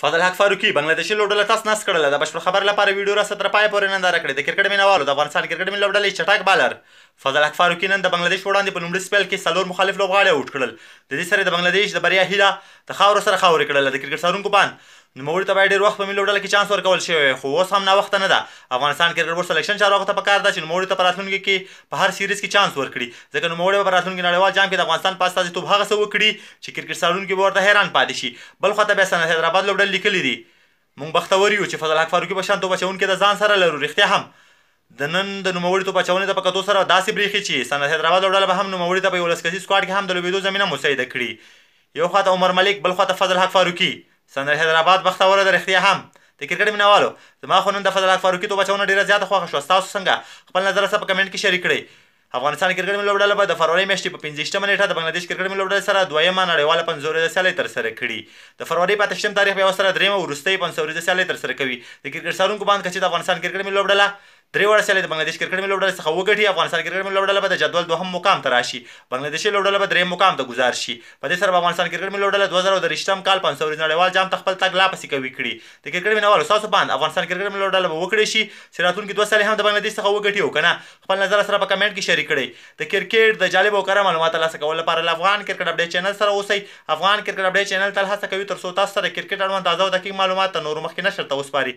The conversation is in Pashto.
فضل حق فاروقي بنگلاديشي لوډله تاس ناس کړل د بشپړ خبر لپاره ویډیو را ستر پای پورې ننداره کړې د کرکټ مینوالو د افغانستان کرکټ مین لوډلې چټک بالر فضل حق فاروقي نن د بنگلاديش وړاندې په لومړي سپیل کې څلور مخالف لوبغاړي اوټ کړل د دې سره د بنگلاديش د بریا هیله د خاور سره خاورې کړل د کرکټ سارونکو باندې نوموړي ته باید ډېر وخت په ملي لوبډله کې چانس ورکول شوی خو اوس هم ناوخته نه ده افغانستان کرکټ بورډ سلیکشن چارواکو ته پکار ده چې نوموړي ته په راتلونکي کې په هر سیریز کې چانس ورکړي ځکه نوموړي به په راتلونکي نړیوال جام کې د افغانستان په استازیتوب هغه څه وکړي چې کرکټ سالونکي به ورته حیران پاتې شي بل خوا ته بیا سنه حیدرآباد لوبډله لیکلې دي موږ بختور یو چې فضل حق فاروقي په شان توپ اچونکي د ځان سره لرو رښتیا هم د نن د نوموړي توپ اچونې د پکتو سره داسې بریښي چې سنه حیدرآباد لوبډله به هم نوموړي ته په یولس کسي سکواډ کې هم د لوبېدو زمینه مساعده کړي یو خواته عمر ملک بل خواته فضل حق فاروقي سندره حیدرآباد بختوره د رښتیا هم د کرکټ مینوالو زما خو نن د فضل فاروقي توبه چونه ډیره زیاته خوښه شوه ستاسو څنګه خپل نظر سره په کمنټ کې شریک کړئ افغانستان کرکټ ملي لوبډله به د فروری میاشتې په 15مه نیټه د بنگلاديش کرکټ ملي لوبډله سره دویمه نړیواله پنځوريزه سیالي تر سره کړي د فروری په 8 تاریخ بیا سره دریمه ورستۍ پنځوريزه سیالي تر سره کوي د کرکټ سالونکو باندې چې د افغانستان کرکټ ملي لوبډله درې وړه سیالۍ د بنگلاديش کرکټ ملي لوبډلې څخه وګټي افغانستان کرکټ ملي لوبډله به د جدول دوهم مقام ته راشي بنگلاديشي لوبډله به درې مقام ته ګزار شي په دې سره افغانستان کرکټ ملي لوبډله 2023م کال 500 ورځې نړیوال جام ته خپل تګ لا پسې کوي کړي د کرکټ مینوالو ساسو باندې افغانستان کرکټ ملي لوبډله به وکړي شي چې راتلونکي دوه سیالۍ هم د بنگلاديش څخه وګټي او کنه خپل نظر سره په کمنټ کې شریک کړئ د کرکټ د جالب او کره معلومات ترلاسه کولو لپاره افغان کرکټ اپډیټ چینل سره اوسئ افغان کرکټ اپډیټ چینل تل هڅه کوي تر څو تاسو سره کرکټ اړوند تازه او دقیق معلومات نور مخکې نشر ته وسپاري